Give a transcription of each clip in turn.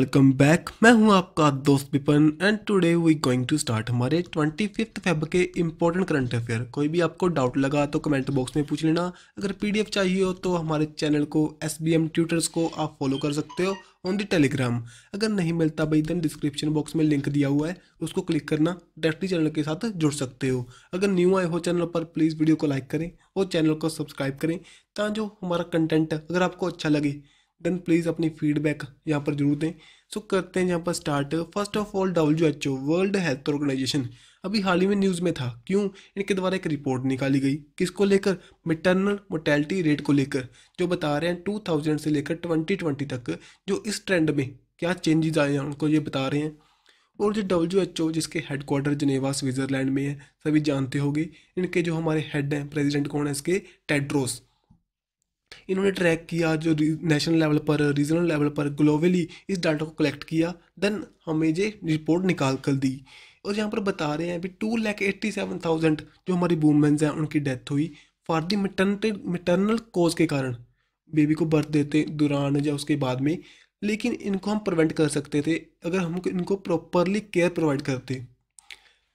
welcome back मैं हूं आपका दोस्त Vipan and today we going to start हमारे ट्वेंटी फिफ्थ फेब के इंपॉर्टेंट करंट अफेयर कोई भी आपको डाउट लगा तो कमेंट बॉक्स में पूछ लेना अगर पीडीएफ चाहिए हो तो हमारे चैनल को एस बी एम ट्यूटर्स को आप फॉलो कर सकते हो ऑन दी टेलीग्राम अगर नहीं मिलता भाई देन डिस्क्रिप्शन बॉक्स में लिंक दिया हुआ है उसको क्लिक करना डायरेक्टली चैनल के साथ जुड़ सकते हो अगर न्यू आए हो चैनल पर प्लीज़ वीडियो को लाइक करें और चैनल को सब्सक्राइब करें ताकि जो हमारा कंटेंट अगर आपको अच्छा लगे देन प्लीज़ अपनी फीडबैक यहाँ पर जरूर दें सो so, करते हैं यहाँ पर start first of all W H O world health organisation अभी हाल ही में न्यूज़ में था क्यों इनके द्वारा एक रिपोर्ट निकाली गई किसको लेकर मिटर्नल मोटेलिटी रेट को लेकर जो बता रहे हैं थाउजेंड से लेकर ट्वेंटी तक जो इस ट्रेंड में क्या चेंजेज आए हैं उनको ये बता रहे हैं और जो डब्ल्यू एच ओ जिसके हेडक्वार्टर जनेवा स्विट्ज़रलैंड में है सभी जानते होंगे इनके जो हमारे हेड हैं प्रेसिडेंट कौन है इसके टेड्रोस इन्होंने ट्रैक किया जो नेशनल लेवल पर रीजनल लेवल पर ग्लोबली इस डाटा को कलेक्ट किया देन हमें ये रिपोर्ट निकाल कर दी और यहाँ पर बता रहे हैं भी two lakh eighty seven thousand जो हमारी वूमेंस हैं उनकी डेथ हुई फॉर दी मिटर्निटी मटर्नल कोज के कारण बेबी को बर्थ देते दौरान या उसके बाद में लेकिन इनको हम प्रिवेंट कर सकते थे अगर हम इनको प्रॉपरली केयर प्रोवाइड करते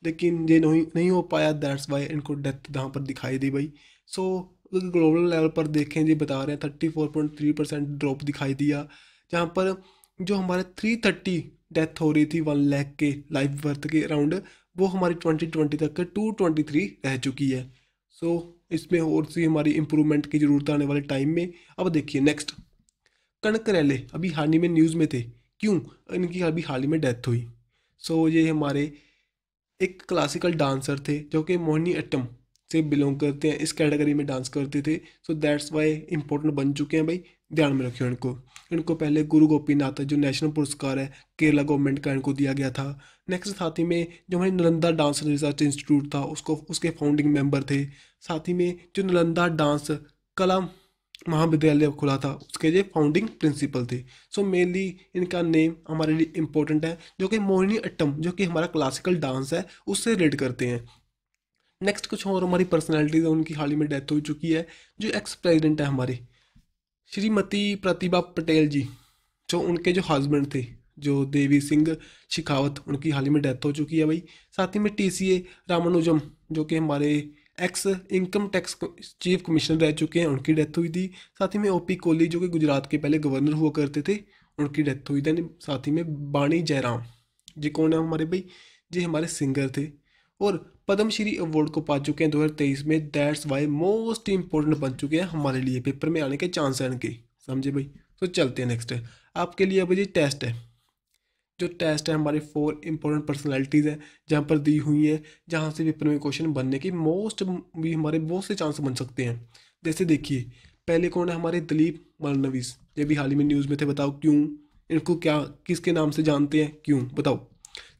लेकिन ये नहीं नहीं हो पाया दैट्स वाई इनको डेथ जहाँ पर दिखाई दी भाई सो so, ग्लोबल लेवल पर देखें जी बता रहे हैं thirty four point three percent drop दिखाई दिया जहाँ पर जो हमारे थ्री थर्टी डेथ हो रही थी वन लैख के लाइफ बर्थ के अराउंड वो हमारी ट्वेंटी ट्वेंटी तक टू ट्वेंटी थ्री रह चुकी है सो so, इसमें और सी हमारी इम्प्रूवमेंट की ज़रूरत आने वाले टाइम में अब देखिए नेक्स्ट कनक रैले अभी हाल ही में न्यूज़ में थे क्यों इनकी अभी हाल ही में डेथ हुई सो so, ये हमारे एक क्लासिकल डांसर थे जो कि मोहिनी अट्टम से बिलोंग करते हैं इस कैटेगरी में डांस करते थे सो दैट्स वाई इंपॉर्टेंट बन चुके हैं भाई ध्यान में रखें इनको इनको पहले गुरु गोपीनाथ जो नेशनल पुरस्कार है केरला गवर्नमेंट का इनको दिया गया था नेक्स्ट साथ ही में जो हमारे नालंदा डांस रिसर्च इंस्टीट्यूट था उसको उसके फाउंडिंग मेंबर थे साथ ही में जो नालंदा डांस कला महाविद्यालय खुला था उसके जो फाउंडिंग प्रिंसिपल थे सो so मेनली इनका नेम हमारे लिए इम्पोर्टेंट है जो कि मोहिनी अट्टम जो कि हमारा क्लासिकल डांस है उससे रिलेट करते हैं नेक्स्ट कुछ और हमारी पर्सनैलिटीज़ है उनकी हाल ही में डेथ हो चुकी है जो एक्स प्रेजिडेंट है हमारे श्रीमती प्रतिभा पटेल जी जो उनके जो हस्बैंड थे जो देवी सिंह शिखावत उनकी हाल ही में डेथ हो चुकी है भाई साथ ही में टी सी ए रामानुजम जो कि हमारे ex income tax chief commissioner रह चुके हैं उनकी डेथ हुई थी साथ ही में ओ पी कोहली जो कि गुजरात के पहले गवर्नर हुआ करते थे उनकी डेथ हुई थी साथ ही में बाणी जयराम जी कौन है हमारे भाई जी हमारे सिंगर थे और पद्मश्री अवार्ड को पा चुके हैं तेईस में दैट्स वाई मोस्ट इंपॉर्टेंट बन चुके हैं हमारे लिए पेपर में आने के चांस हैं इनके समझे भाई तो चलते हैं नेक्स्ट आपके लिए अब जी टेस्ट है जो टेस्ट है हमारे फोर इंपॉर्टेंट पर्सनैलिटीज़ हैं जहाँ पर दी हुई हैं जहाँ से पेपर में क्वेश्चन बनने की मोस्ट भी हमारे बहुत से चांस बन सकते हैं जैसे देखिए पहले कौन है हमारे दिलीप मलनवीस ये भी हाल ही में न्यूज़ में थे बताओ क्यों इनको क्या किसके नाम से जानते हैं क्यों बताओ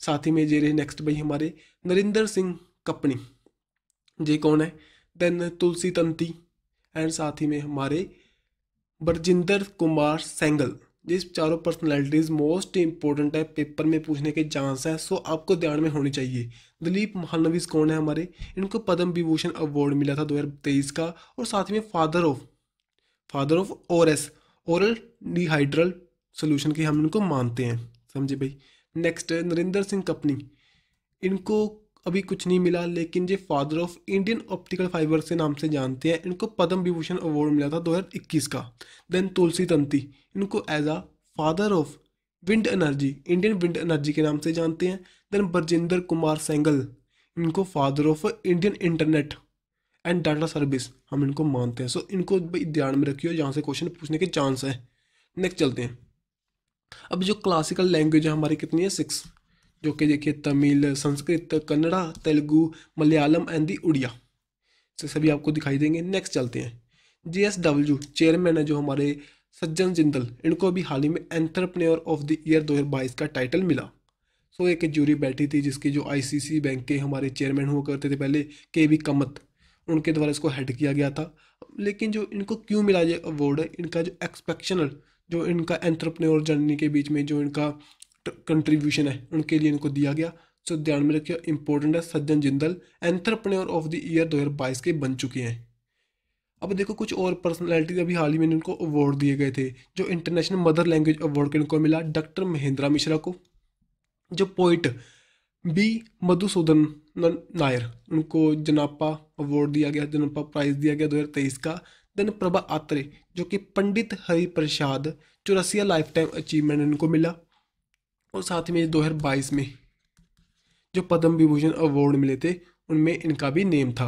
साथ ही में जे रहे नेक्स्ट भाई हमारे नरेंद्र सिंह कपनी ये कौन है देन तुलसी तंती एंड साथ ही में हमारे बरजिंदर कुमार सेंगल जिस चारों पर्सनैलिटीज़ मोस्ट इंपॉर्टेंट है पेपर में पूछने के चांस है सो आपको ध्यान में होनी चाहिए दिलीप महानवीस कौन है हमारे इनको पद्म विभूषण अवार्ड मिला था 2023 का और साथ में father of father of O R S oral dehydration solution के हम इनको मानते हैं समझे भाई नेक्स्ट नरेंद्र सिंह कपनी इनको अभी कुछ नहीं मिला लेकिन ये father of Indian optical fibre से नाम से जानते हैं इनको पद्म विभूषण अवार्ड मिला था 2021 का देन तुलसी तंती इनको as a father of wind energy Indian wind energy के नाम से जानते हैं देन बरजिंदर कुमार सेंगल इनको father of Indian internet and data service हम इनको मानते हैं सो so, इनको ध्यान में रखियो जहाँ से क्वेश्चन पूछने के चांस है नेक्स्ट चलते हैं अब जो क्लासिकल लैंग्वेज है हमारी कितनी है सिक्स जो कि देखिए तमिल संस्कृत कन्नड़ा तेलुगु मलयालम एंड दी उड़िया से सभी आपको दिखाई देंगे नेक्स्ट चलते हैं जी एस डब्ल्यू चेयरमैन है जो हमारे सज्जन जिंदल इनको भी हाल ही में एंट्रप्रनर ऑफ द ईयर 2022 का टाइटल मिला सो एक जूरी बैठी थी जिसकी जो आईसीसी बैंक के हमारे चेयरमैन हुआ करते थे पहले के वी कमत उनके द्वारा इसको हेड किया गया था लेकिन जो इनको क्यों मिला ये अवार्ड है इनका जो एक्सपेक्शनल जो इनका एंट्रप्रनोर जर्नी के बीच में जो इनका कंट्रीब्यूशन है उनके लिए इनको दिया गया सो ध्यान में रखिए इंपॉर्टेंट है Sajjan Jindal entrepreneur of the year दो के बन चुके हैं अब देखो कुछ और पर्सनैलिटीज अभी हाल ही में इनको अवार्ड दिए गए थे जो इंटरनेशनल मदर लैंग्वेज अवार्ड के इनको मिला डॉक्टर महेंद्रा मिश्रा को जो पोइट बी मधुसूदन नायर उनको जनापा अवार्ड दिया गया जनापा प्राइज दिया गया तेईस का देन प्रभा आत्रे जो कि Pandit Hari Prasad Chaurasia lifetime achievement इनको मिला और साथ में दो में जो पद्म विभूषण अवार्ड मिले थे उनमें इनका भी नेम था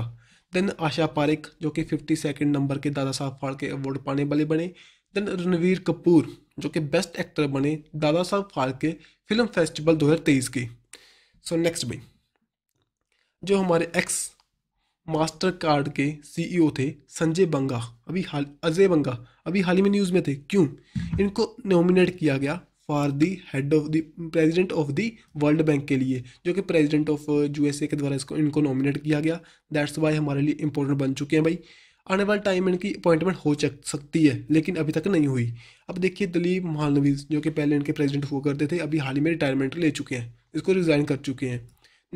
देन आशा पारिक जो कि फिफ्टी सेकेंड नंबर के दादा साहब फाड़के अवार्ड पाने वाले बने देन रणवीर कपूर जो कि बेस्ट एक्टर बने दादा साहब फाड़के फिल्म फेस्टिवल 2023 के सो नेक्स्ट भाई जो हमारे एक्स मास्टर कार्ड के सीईओ e थे संजय बंगा अभी हाल अजय बंगा अभी हाल ही में न्यूज़ में थे क्यों इनको नॉमिनेट किया गया for the head of the president of the World Bank के लिए जो कि प्रेजिडेंट ऑफ ए के द्वारा इसको इनको नॉमिनेट किया गया दैट्स वाई हमारे लिए इंपॉर्टेंट बन चुके हैं भाई आने वाले टाइम में इनकी अपॉइंटमेंट हो सकती है लेकिन अभी तक नहीं हुई अब देखिए दलीप महानवीज जो कि पहले इनके प्रेजिडेंट हुआ करते थे अभी हाल ही में रिटायरमेंट ले चुके हैं इसको रिज़ाइन कर चुके हैं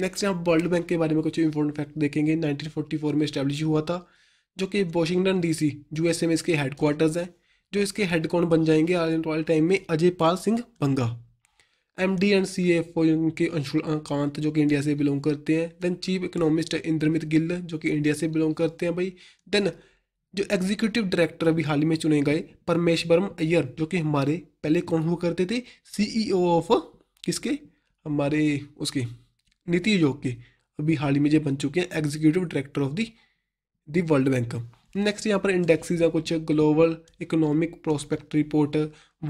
नेक्स्ट आप वर्ल्ड बैंक के बारे में कुछ इंपॉर्टेंट फैक्ट देखेंगे फोर में इस्टेब्लिश हुआ था जो कि वॉशिंगटन एस ए में इसके क्वार्टर्स हैं जो इसके हेड कौन बन जाएंगे आज वाले टाइम में Ajay Pal Singh Banga M D and C F O Anshul Anshula Kant जो कि इंडिया से बिलोंग करते हैं then chief economist Indermit Gill जो कि इंडिया से बिलोंग करते हैं भाई देन जो एग्जीक्यूटिव डायरेक्टर अभी हाल ही में चुने गए परमेश्वरम अय्यर जो कि हमारे पहले कौन हुआ करते थे सीईओ ऑफ e किसके हमारे उसके नीति योग के अभी हाल ही में जो बन चुके हैं executive director of the World Bank next यहाँ पर इंडेक्सिस है कुछ global economic prospect report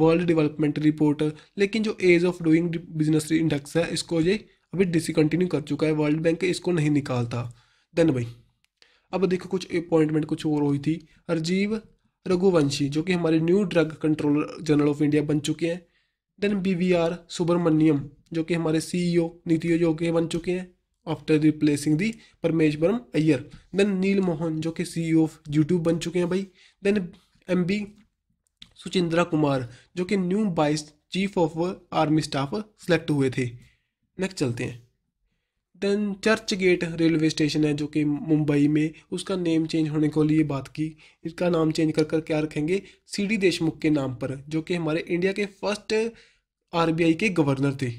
world development report लेकिन जो ease of doing business index है इसको ये अभी डिसकंटिन्यू कर चुका है वर्ल्ड बैंक इसको नहीं निकालता देन भाई अब देखो कुछ अपॉइंटमेंट कुछ और हुई थी राजीव रघुवंशी जो कि हमारे new drug controller general of India बन चुके हैं then B V R Subrahmanyam जो कि हमारे सी ओ e नीति आयोग के बन चुके हैं after replacing the Parameswaran Iyer then Neal Mohan जो कि सी ऑफ यूट्यूब बन चुके हैं भाई then M B Suchindra Kumar जो कि new vice chief of army staff select हुए थे नेक्स्ट चलते हैं then Churchgate railway station है जो कि मुंबई में उसका नेम चेंज होने को लिए बात की इसका नाम चेंज कर कर क्या रखेंगे सी डी देशमुख के नाम पर जो कि हमारे इंडिया के फर्स्ट आरबीआई के गवर्नर थे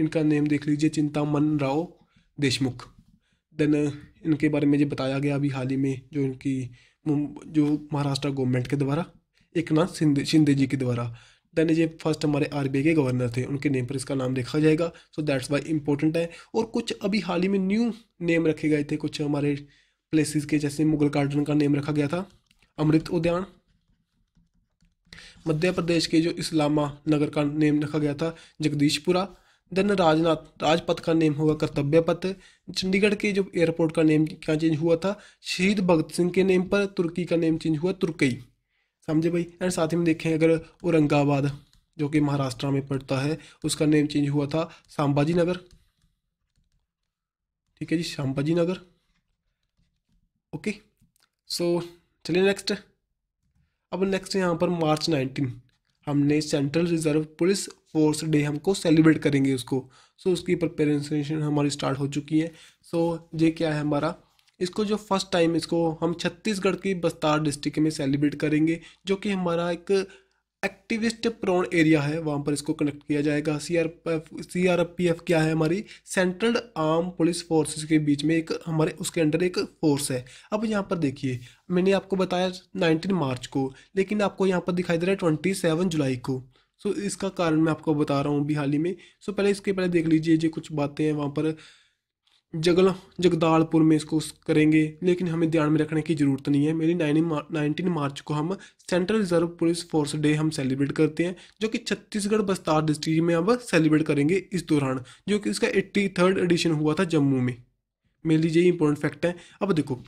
इनका नेम देख लीजिए चिंतामन राव देशमुख देन uh, इनके बारे में जो बताया गया अभी हाल ही में जो इनकी जो महाराष्ट्र गवर्नमेंट के द्वारा एक नाथ शिंदे शिंदे जी के द्वारा देन ये फर्स्ट हमारे आर के गवर्नर थे उनके नेम पर इसका नाम देखा जाएगा सो दैट्स वाई इंपॉर्टेंट है और कुछ अभी हाल ही में न्यू नेम रखे गए थे कुछ हमारे प्लेसेस के जैसे मुगल गार्डन का नेम रखा गया था अमृत उद्यान मध्य प्रदेश के जो इस्लामा नगर का नेम रखा गया था जगदीशपुरा देन राजनाथ राजपथ का नेम होगा कर्तव्य पथ चंडीगढ़ के जो एयरपोर्ट का नेम क्या चेंज हुआ था शहीद भगत सिंह के नेम पर तुर्की का नेम चेंज हुआ तुर्कई समझे भाई एंड साथ ही में देखें अगर औरंगाबाद जो कि महाराष्ट्र में पड़ता है उसका नेम चेंज हुआ था सांबाजी नगर ठीक है जी सांबाजी नगर ओके सो चलिए नेक्स्ट अब नेक्स्ट यहाँ पर मार्च नाइनटीन हमने central reserve police fourth day हमको सेलिब्रेट करेंगे उसको सो so, उसकी प्रिपरेशन हमारी स्टार्ट हो चुकी है सो so, ये क्या है हमारा इसको जो फर्स्ट टाइम इसको हम छत्तीसगढ़ की बस्तार डिस्ट्रिक्ट में सेलिब्रेट करेंगे जो कि हमारा एक एक्टिविस्ट प्रोन एरिया है वहाँ पर इसको कनेक्ट किया जाएगा C R C R P F क्या है हमारी सेंट्रल आर्म पुलिस फोर्सेस के बीच में एक हमारे उसके अंडर एक फोर्स है अब यहाँ पर देखिए मैंने आपको बताया 19 मार्च को लेकिन आपको यहाँ पर दिखाई दे रहा है 27 जुलाई को सो so, इसका कारण मैं आपको बता रहा हूँ अभी हाल ही में सो so, पहले इसके पहले देख लीजिए ये कुछ बातें हैं वहाँ पर जगल जगदालपुर में इसको करेंगे लेकिन हमें ध्यान में रखने की ज़रूरत नहीं है मेरी नाइनटीन नाइनटीन मार्च को हम central reserve police force day हम सेलिब्रेट करते हैं जो कि छत्तीसगढ़ बस्तार डिस्ट्रिक्ट में अब सेलिब्रेट करेंगे इस दौरान जो कि इसका एट्टी थर्ड एडिशन हुआ था जम्मू में मेरे लिए यही इंपॉर्टेंट फैक्ट है अब देखो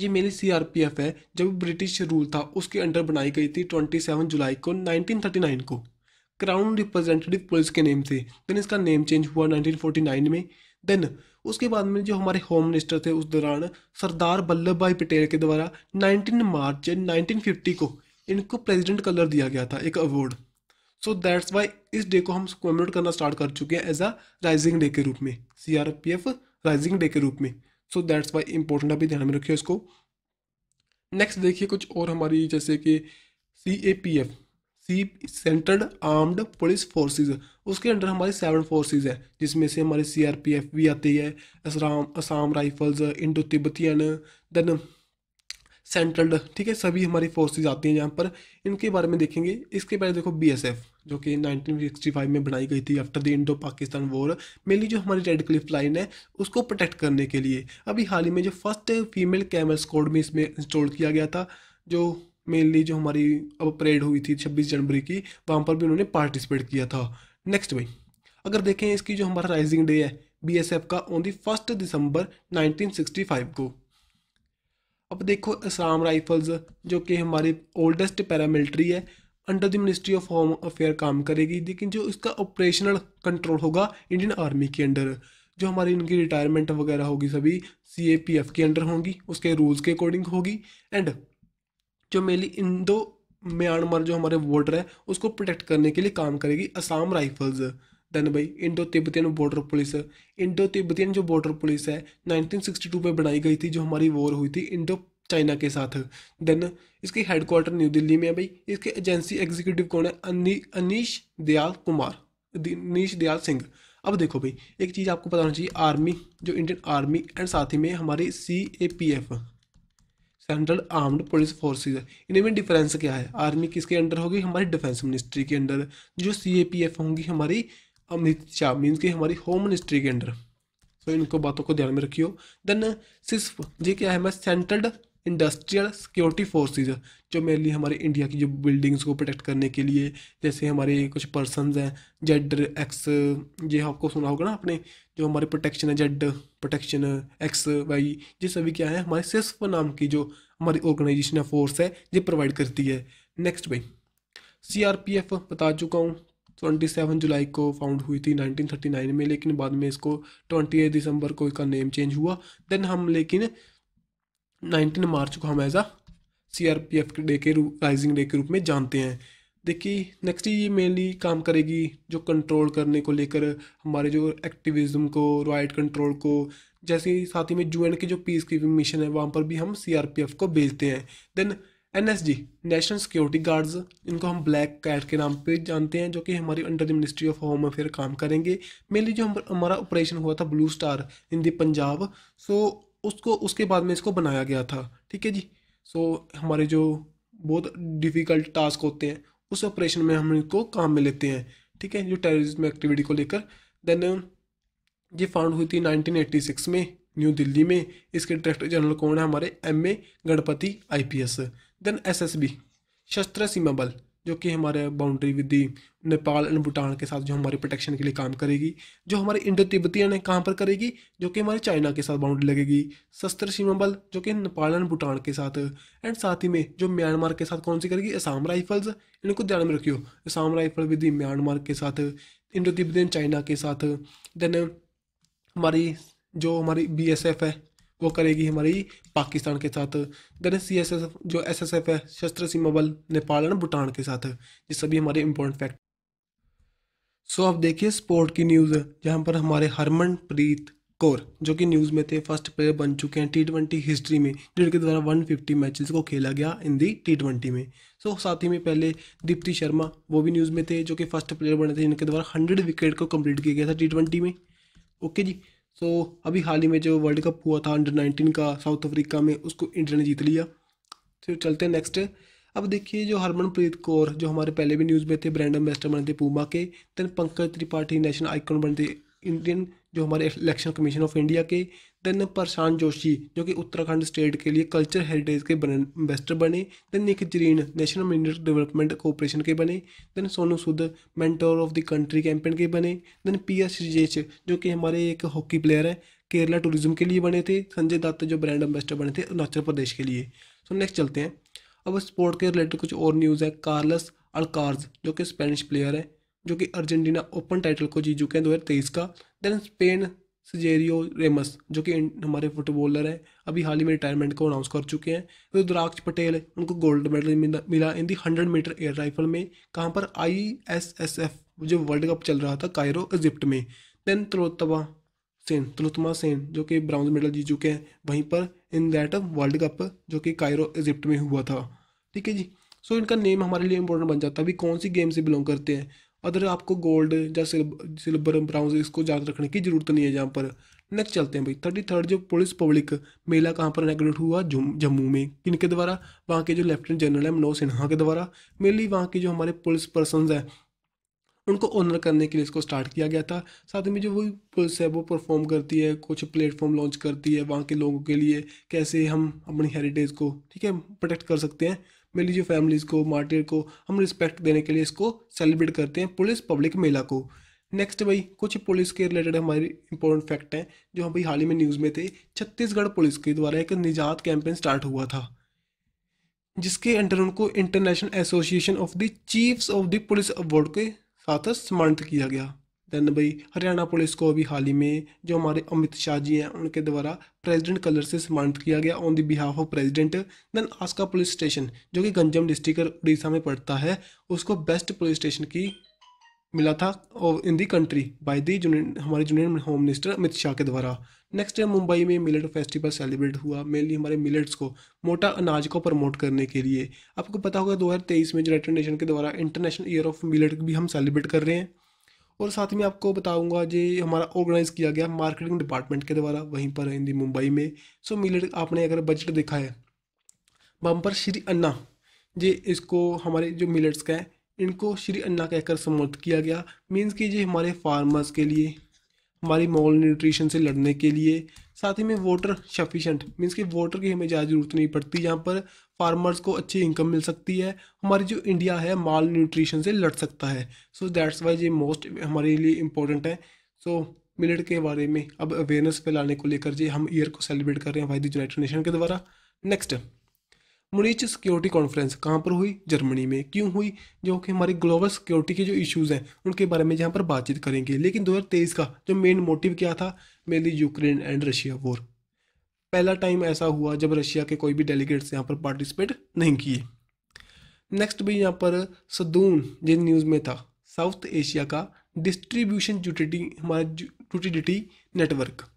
ये मेरी सीआरपीएफ है जब ब्रिटिश रूल था उसके अंडर बनाई गई थी 27 जुलाई को 1939 को क्राउन रिप्रेजेंटेटिव पुलिस के नेम से देन इसका नेम चेंज हुआ 1949 में देन उसके बाद में जो हमारे होम मिनिस्टर थे उस दौरान सरदार वल्लभ भाई पटेल के द्वारा 19 मार्च 1950 को इनको प्रेसिडेंट कलर दिया गया था एक अवॉर्ड सो दैट्स वाई इस डे को हम कमेमोरेट करना स्टार्ट कर चुके हैं एज अ राइजिंग डे के रूप में सी राइजिंग डे के रूप में सो दैट्स वाई इंपॉर्टेंट अभी ध्यान में रखिए इसको नेक्स्ट देखिए कुछ और हमारी जैसे कि C A P F C central armed police forces उसके अंडर हमारी सेवन फोर्सेज है जिसमें से हमारी सी आर पी एफ भी आती है असराम Assam rifles Indo Tibetan then central ठीक है सभी हमारी फोर्सेज आती हैं यहाँ पर इनके बारे में देखेंगे इसके पहले देखो बी एस एफ जो कि 1965 में बनाई गई थी after the Indo Pakistan war mainly जो हमारी रेड क्लिफ लाइन है उसको प्रोटेक्ट करने के लिए अभी हाल ही में जो फर्स्ट फीमेल कैमल स्कॉड में इसमें इंस्टॉल किया गया था जो मेनली जो हमारी अब परेड हुई थी छब्बीस जनवरी की वहाँ पर भी उन्होंने पार्टिसिपेट किया था नेक्स्ट भाई अगर देखें इसकी जो हमारा राइजिंग डे है बी का ऑन दी फर्स्ट दिसंबर 1965 को अब देखो असाम राइफल्स जो कि हमारी ओल्डेस्ट पैरामिलिट्री है under the ministry of home affair काम करेगी लेकिन जो इसका ऑपरेशनल कंट्रोल होगा इंडियन आर्मी के अंडर जो हमारी इनकी रिटायरमेंट वगैरह होगी सभी सी के अंडर होंगी उसके रूल्स के अकॉर्डिंग होगी एंड जो मेनली इंडो म्यांमार जो हमारे बॉर्डर है उसको प्रोटेक्ट करने के लिए काम करेगी असम राइफल्स देन भाई Indo Tibetan border police Indo Tibetan जो बॉर्डर पुलिस है 1962 में बनाई गई थी जो हमारी वॉर हुई थी इंडो चाइना के साथ देन इसके हेडक्वार्टर न्यू दिल्ली में है भाई इसके एजेंसी एग्जीक्यूटिव कौन है अनिश दयाल कुमार अनिश दयाल सिंह अब देखो भाई एक चीज़ आपको पता होना चाहिए आर्मी जो इंडियन आर्मी एंड साथ ही में हमारी C A P F central armed police forces इनमें में डिफरेंस क्या है आर्मी किसके अंडर होगी हमारी डिफेंस मिनिस्ट्री के अंडर जो सी ए पी एफ होंगी हमारी अमित शाह मीन्स की हमारी होम मिनिस्ट्री के अंडर तो इनको बातों को ध्यान में रखियो देन सिर्फ ये क्या है मैं सेंट्रल इंडस्ट्रियल सिक्योरिटी फोर्सेज जो मेनली हमारे इंडिया की जो बिल्डिंग्स को प्रोटेक्ट करने के लिए जैसे हमारे कुछ पर्सनज हैं जेड एक्स ये आपको सुना होगा ना आपने जो हमारे प्रोटेक्शन है जेड प्रोटेक्शन एक्स वाई ये सभी क्या है हमारे सिर्फ नाम की जो हमारी ऑर्गेनाइजेशन है फोर्स है ये प्रोवाइड करती है नेक्स्ट भाई सी आर पी एफ बता चुका हूँ ट्वेंटी सेवन जुलाई को फाउंड हुई थी नाइनटीन थर्टी नाइन में लेकिन बाद में इसको ट्वेंटी एट दिसंबर को इसका नेम चेंज हुआ देन हम लेकिन 19 मार्च को हम एज आ सी आर पी एफ के डे के रूप राइजिंग डे के रूप में जानते हैं देखिए नेक्स्ट ये मेनली काम करेगी जो कंट्रोल करने को लेकर हमारे जो एक्टिविज्म को राइट कंट्रोल को जैसे साथ ही में जू के जो पीस कीपिंग मिशन है वहाँ पर भी हम सी को भेजते हैं then N national security guards इनको हम ब्लैक कैट के नाम पे जानते हैं जो कि हमारी under the ministry of home affair काम करेंगे मेनली जो हम हमारा ऑपरेशन हुआ था blue star in the Punjab so उसको उसके बाद में इसको बनाया गया था ठीक है जी सो so, हमारे जो बहुत डिफ़िकल्ट टास्क होते हैं उस ऑपरेशन में हम इनको काम में लेते हैं ठीक है जो टेररिज्म एक्टिविटी को लेकर देन ये फाउंड हुई थी 1986 में न्यू दिल्ली में इसके डायरेक्टर जनरल कौन है हमारे M A Ganapathy S then S S Sashastra Seema Bal जो कि हमारे boundary with the Nepal and Bhutan के साथ जो हमारे प्रोटेक्शन के लिए काम करेगी जो हमारे इंडो तिब्बतियन है कहाँ पर करेगी जो कि हमारे चाइना के साथ बाउंड्री लगेगी शस्त्र सीमा बल जो कि नेपाल एंड भूटान के साथ एंड साथ ही में जो म्यांमार के साथ कौन सी करेगी असाम राइफल्स इनको ध्यान में रखियो असाम राइफल विद म्यांमार के साथ इंडो तिब्बतियन चाइना के साथ देन हमारी जो हमारी बी है वो करेगी हमारी पाकिस्तान के साथ देन सी एस एस जो एस एस एफ है शस्त्र सीमा बल नेपाल एंड भूटान के साथ ये सभी हमारे इंपॉर्टेंट फैक्ट सो आप देखिए स्पोर्ट की न्यूज़ जहाँ पर हमारे हरमन प्रीत कौर जो कि न्यूज़ में थे फर्स्ट प्लेयर बन चुके हैं टी ट्वेंटी हिस्ट्री में जिनके द्वारा 150 मैचेस को खेला गया इन दी टी ट्वेंटी में सो so, साथ ही में पहले दीप्ति शर्मा वो भी न्यूज़ में थे जो कि फर्स्ट प्लेयर बने थे जिनके द्वारा 100 विकेट को कंप्लीट किया गया था टी ट्वेंटी में ओके जी सो so, अभी हाल ही में जो वर्ल्ड कप हुआ था अंडर नाइनटीन का साउथ अफ्रीका में उसको इंडिया ने जीत लिया फिर तो चलते हैं नेक्स्ट अब देखिए जो हरमनप्रीत कौर जो हमारे पहले भी न्यूज़ में थे ब्रांड एम्बेसडर बने थे पूमा के then Pankaj Tripathi national icon बने थे इंडियन जो हमारे इलेक्शन कमीशन ऑफ इंडिया के देन प्रशांत जोशी जो कि उत्तराखंड स्टेट के लिए कल्चर हेरिटेज के बने इन्वेस्टर बने then Nikhat Zareen national mineral development corporation के बने then Sonu Sood mentor of the country campaign के बने देन पी एस रिजेश जो कि हमारे एक हॉकी प्लेयर है केरला टूरिज्म के लिए बने थे संजय दत्त जो ब्रांड एम्बेसडर बने थे अरुणाचल प्रदेश के लिए सो so, नेक्स्ट चलते हैं अब स्पोर्ट के रिलेटेड कुछ और न्यूज़ है कार्लस अलकार्ज जो कि स्पेनिश प्लेयर है जो कि अर्जेंटीना ओपन टाइटल को जीत चुके हैं दो का देन स्पेन सजेरियो रेमस जो कि हमारे फुटबॉलर हैं अभी हाल ही में रिटायरमेंट को अनाउंस कर चुके हैं रुद्राक्ष तो पटेल उनको गोल्ड मेडल मिला in the hundred meter air rifle में कहाँ पर आई एस एस एफ जो वर्ल्ड कप चल रहा था कायरो इजिप्ट में देन त्रोतबा सेन तलोतमा सेन जो कि ब्रॉन्ज मेडल जीत चुके हैं वहीं पर इन दैट वर्ल्ड कप जो कि कायरो इजिप्ट में हुआ था ठीक है जी सो so, इनका नेम हमारे लिए इंपॉर्टेंट बन जाता है अभी कौन सी गेम से बिलोंग करते हैं अदर आपको गोल्ड या सिल्वर ब्राउन्ज इसको याद रखने की जरूरत नहीं है यहाँ पर नेक्स्ट चलते हैं भाई थर्टी थर्ड जो पुलिस पब्लिक मेला कहाँ पर इनाग्रेट हुआ जम्मू में किन के द्वारा वहाँ के जो लेफ्टिनेंट जनरल है मनोज सिन्हा के द्वारा मेनली वहाँ के जो हमारे पुलिस पर्सन हैं उनको ऑनर करने के लिए इसको स्टार्ट किया गया था साथ में जो वो पुलिस है वो परफॉर्म करती है कुछ प्लेटफॉर्म लॉन्च करती है वहाँ के लोगों के लिए कैसे हम अपनी हेरिटेज को ठीक है प्रोटेक्ट कर सकते हैं लीजिए फैमिलीज़ को मार्टियर को हम रिस्पेक्ट देने के लिए इसको सेलिब्रेट करते हैं पुलिस पब्लिक मेला को नेक्स्ट भाई कुछ पुलिस के रिलेटेड हमारी इंपॉर्टेंट फैक्ट हैं जो हम भाई हाल ही में न्यूज़ में थे छत्तीसगढ़ पुलिस के द्वारा एक निजात कैंपेन स्टार्ट हुआ था जिसके अंडर उनको international association of the chiefs of the police award के साथ सम्मानित किया गया देन भाई हरियाणा पुलिस को भी हाल ही में जो हमारे अमित शाह जी हैं उनके द्वारा प्रेसिडेंट कलर से सम्मानित किया गया on the behalf of president then Aska police station जो कि गंजम डिस्ट्रिक्ट उड़ीसा में पड़ता है उसको बेस्ट पुलिस स्टेशन की मिला था और इन दी कंट्री बाय दी हमारे junior home minister Amit Shah के द्वारा नेक्स्ट है मुंबई में मिलेट फेस्टिवल सेलिब्रेट हुआ मेनली हमारे मिलेट्स को मोटा अनाज को प्रमोट करने के लिए आपको पता होगा 2023 में यूनाइटेड नेशन के द्वारा इंटरनेशनल ईयर ऑफ मिलेट भी हम सेलिब्रेट कर रहे हैं और साथ में आपको बताऊंगा जो हमारा ऑर्गेनाइज किया गया मार्केटिंग डिपार्टमेंट के द्वारा वहीं पर है मुंबई में सो मिलेट आपने अगर बजट देखा है बम्पर श्री अन्ना जे इसको हमारे जो मिलेट्स का है इनको श्री अन्ना कहकर समर्थ किया गया मीन्स कि ये हमारे फार्मर्स के लिए हमारी मॉल न्यूट्रिशन से लड़ने के लिए साथ ही में वाटर सफिशेंट मीन्स कि वाटर की हमें ज़्यादा ज़रूरत नहीं पड़ती यहाँ पर फार्मर्स को अच्छी इनकम मिल सकती है हमारी जो इंडिया है माल न्यूट्रिशन से लड़ सकता है सो दैट्स वाई ये मोस्ट हमारे लिए इम्पोर्टेंट है सो so, मिलेट के बारे में अब अवेयरनेस फैलाने को लेकर जी हम ईयर को सेलिब्रेट कर रहे हैं वाई दूनाइटेड यूनाइटेड नेशन के द्वारा नेक्स्ट मुनीच सिक्योरिटी कॉन्फ्रेंस कहाँ पर हुई जर्मनी में क्यों हुई जो कि हमारी ग्लोबल सिक्योरिटी के जो इश्यूज़ हैं उनके बारे में यहाँ पर बातचीत करेंगे लेकिन 2023 का जो मेन मोटिव क्या था mainly Ukraine and Russia war पहला टाइम ऐसा हुआ जब रशिया के कोई भी डेलीगेट्स यहाँ पर पार्टिसिपेट नहीं किए नेक्स्ट भी यहाँ पर सदून जिन न्यूज़ में था साउथ एशिया का डिस्ट्रीब्यूशन यूटिलिटी हमारा यूटिलिटी नेटवर्क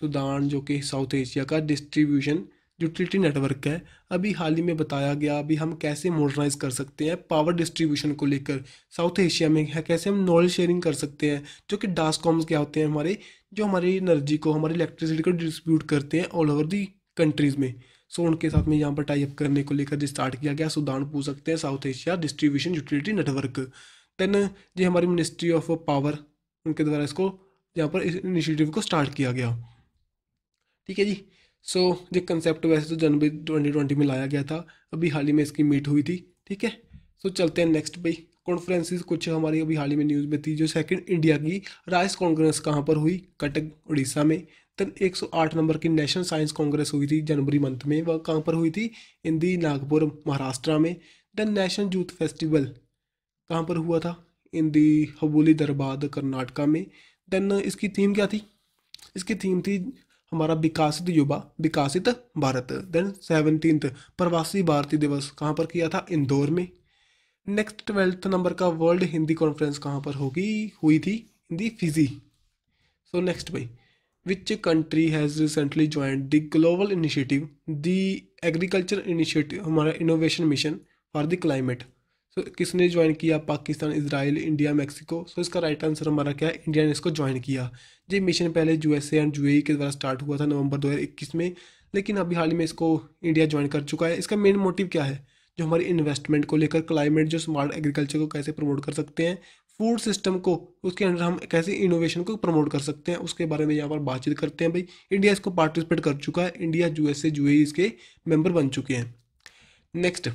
सुदान जो कि साउथ एशिया का डिस्ट्रीब्यूशन यूटिलिटी नेटवर्क है अभी हाल ही में बताया गया अभी हम कैसे मॉडर्नाइज कर सकते हैं पावर डिस्ट्रीब्यूशन को लेकर साउथ एशिया में है कैसे हम नॉलेज शेयरिंग कर सकते हैं जो कि डास कॉम्स क्या होते हैं हमारे जो हमारी एनर्जी को हमारी इलेक्ट्रिसिटी को डिस्ट्रीब्यूट करते हैं ऑल ओवर दी कंट्रीज़ में सो so, उनके साथ में यहाँ पर टाइप करने को लेकर जो स्टार्ट किया गया सुदान पूछ सकते हैं South Asia distribution utility network then ये हमारी मिनिस्ट्री ऑफ पावर उनके द्वारा इसको यहाँ पर इस इनिशिएटिव को स्टार्ट किया गया ठीक है जी सो so, ये कंसेप्ट वैसे तो जनवरी ट्वेंटी ट्वेंटी में लाया गया था अभी हाल ही में इसकी मीट हुई थी ठीक है सो so, चलते हैं नेक्स्ट भाई कॉन्फ्रेंसिस कुछ हमारी अभी हाल ही में न्यूज़ में थी जो सेकंड इंडिया की राइस कांग्रेस कहाँ पर हुई कटक उड़ीसा में तन 108 नंबर की नेशनल साइंस कांग्रेस हुई थी जनवरी मंथ में वह कहाँ पर हुई थी इन दी नागपुर महाराष्ट्र में दन नेशनल यूथ फेस्टिवल कहाँ पर हुआ था इन दी हबोली दरबार कर्नाटका में देन इसकी थीम क्या थी इसकी थीम थी हमारा विकासित युवा विकासित भारत देन सेवनटीन प्रवासी भारतीय दिवस कहाँ पर किया था इंदौर में नेक्स्ट ट्वेल्थ नंबर का वर्ल्ड हिंदी कॉन्फ्रेंस कहाँ पर होगी हुई थी हिंदी फिजी सो नेक्स्ट भाई which country has recently join the global initiative the agriculture initiative हमारा innovation mission for the climate so so, किसने ज्वाइन किया Pakistan Israel India Mexico so so, इसका राइट आंसर हमारा क्या है इंडिया ने इसको ज्वाइन किया ये मिशन पहले एस एंड यू के द्वारा स्टार्ट हुआ था नवंबर 2021 में लेकिन अभी हाल ही में इसको इंडिया ज्वाइन कर चुका है इसका मेन मोटिव क्या है जो हमारी इन्वेस्टमेंट को लेकर क्लाइमेट जो स्मार्ट एग्रीकल्चर को कैसे प्रमोट कर सकते हैं फूड सिस्टम को उसके अंदर हम कैसे इनोवेशन को प्रमोट कर सकते हैं उसके बारे में यहाँ पर बातचीत करते हैं भाई इंडिया इसको पार्टिसिपेट कर चुका है इंडिया यूएसए यूएई इसके मेंबर बन चुके हैं नेक्स्ट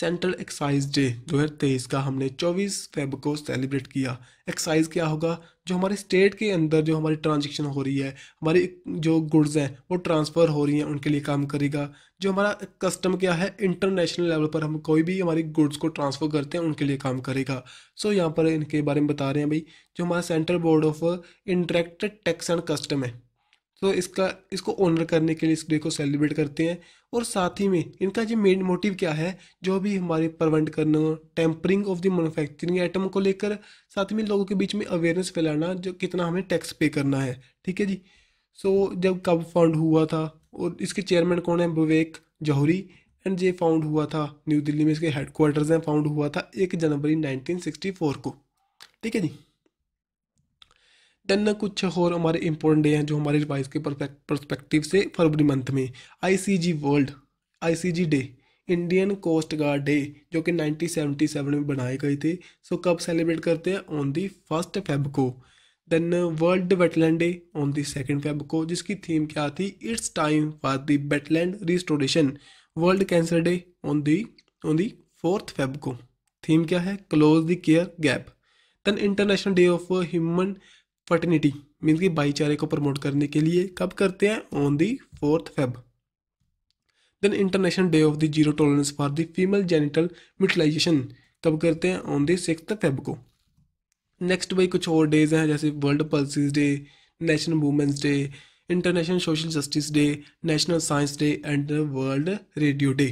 सेंट्रल एक्साइज डे 2023 का हमने 24 फेब को सेलिब्रेट किया एक्साइज क्या होगा जो हमारे स्टेट के अंदर जो हमारी ट्रांजेक्शन हो रही है हमारी जो गुड्स हैं वो ट्रांसफ़र हो रही हैं उनके लिए काम करेगा जो हमारा कस्टम क्या है इंटरनेशनल लेवल पर हम कोई भी हमारी गुड्स को ट्रांसफ़र करते हैं उनके लिए काम करेगा सो यहाँ पर इनके बारे में बता रहे हैं भाई जो हमारा central board of indirect tax and custom है तो इसका इसको ऑनर करने के लिए इस डे को सेलिब्रेट करते हैं और साथ ही में इनका जो मेन मोटिव क्या है जो भी हमारे प्रवेंट करना tampering of the manufacturing item को लेकर साथ में लोगों के बीच में अवेयरनेस फैलाना जो कितना हमें टैक्स पे करना है ठीक है जी सो so, जब कब फाउंड हुआ था और इसके चेयरमैन कौन है विवेक जौहरी एंड ये फाउंड हुआ था न्यू दिल्ली में इसके हेडक्वार्टर्स हैं फाउंड हुआ था एक जनवरी नाइनटीन को ठीक है जी देन ना कुछ और हमारे इंपॉर्टेंट डे हैं जो हमारे रिवाइज के परस्पेक्टिव से फरवरी मंथ में ICG world ICG day Indian coast guard day जो कि 1977 में बनाए गए थे सो कब सेलिब्रेट करते हैं ऑन दी फर्स्ट फेब को then world wetland day on the second Feb को जिसकी थीम क्या थी it's time for the wetland restoration world cancer day on the on the fourth Feb को थीम क्या है close the care gap then international day of human fraternity mean की भाईचारे को प्रमोट करने के लिए कब करते हैं on the fourth Feb then international day of the zero tolerance for the female genital mutilation कब करते हैं ऑन दी सिक्स फेब को नेक्स्ट भाई कुछ और डेज हैं जैसे world pulses day national women's day international social justice day national science day and world radio day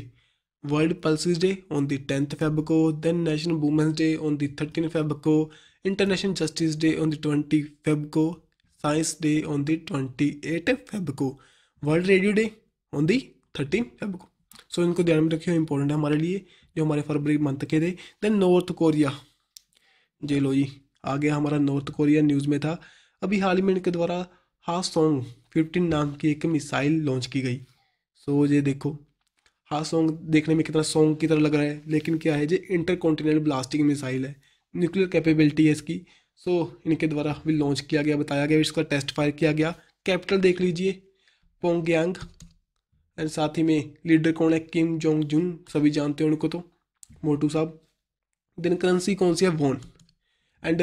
world pulses day on the tenth Feb को then national women's day on the thirteen Feb को international justice day on the twenty Feb को science day on the twenty eight Feb को world radio day on the thirteen Feb को so so, इनको ध्यान में रखिए important है हमारे लिए जो हमारे फरवरी मंथ के थे देन नॉर्थ कोरिया जे लो जी आ गया हमारा नॉर्थ कोरिया न्यूज़ में था अभी हाल ही में इनके द्वारा हाथ सॉन्ग फिफ्टीन नाम की एक मिसाइल लॉन्च की गई सो so, ये देखो हाथ सॉन्ग देखने में कितना सॉन्ग की तरह लग रहा है लेकिन क्या है ये इंटर कॉन्टिनेंटल ब्लास्टिंग मिसाइल है न्यूक्लियर कैपेबिलिटी है इसकी सो इनके द्वारा भी लॉन्च किया गया बताया गया इसका टेस्ट फायर किया गया कैपिटल देख लीजिए पोंगयांग एंड साथ ही में लीडर कौन है किम जोंग जुन सभी जानते हैं उनको तो मोटू साहब देन करेंसी कौन सी है वोन एंड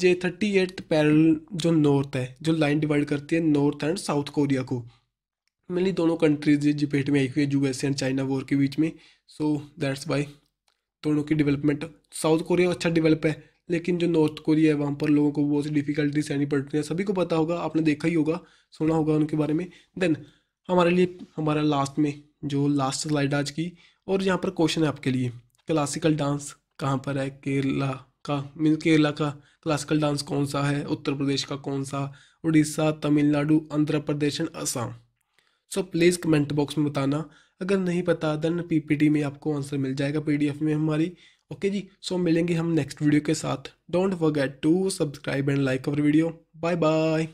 जे थर्टी एट पैरल जो नॉर्थ है जो लाइन डिवाइड करती है नॉर्थ एंड साउथ कोरिया को मेनली दोनों कंट्रीज डिबेट में आई हुई है यूएसए एंड चाइना वॉर के बीच में सो दैट्स बाई दोनों की डेवलपमेंट साउथ कोरिया अच्छा डेवलप है लेकिन जो नॉर्थ कोरिया है वहाँ पर लोगों को बहुत सी डिफ़िकल्टीज सहनी पड़ती हैं सभी को पता होगा आपने देखा ही होगा सुना होगा उनके बारे में देन हमारे लिए हमारा लास्ट में जो लास्ट स्लाइड आज की और यहाँ पर क्वेश्चन है आपके लिए क्लासिकल डांस कहाँ पर है केरला का मीन केरला का क्लासिकल डांस कौन सा है उत्तर प्रदेश का कौन सा Orissa Tamil Nadu Andhra Pradesh and Assam so please comment box में बताना अगर नहीं पता देन पीपीटी में आपको आंसर मिल जाएगा पीडीएफ में हमारी ओके जी सो मिलेंगे हम नेक्स्ट वीडियो के साथ don't forget to subscribe and like our video bye bye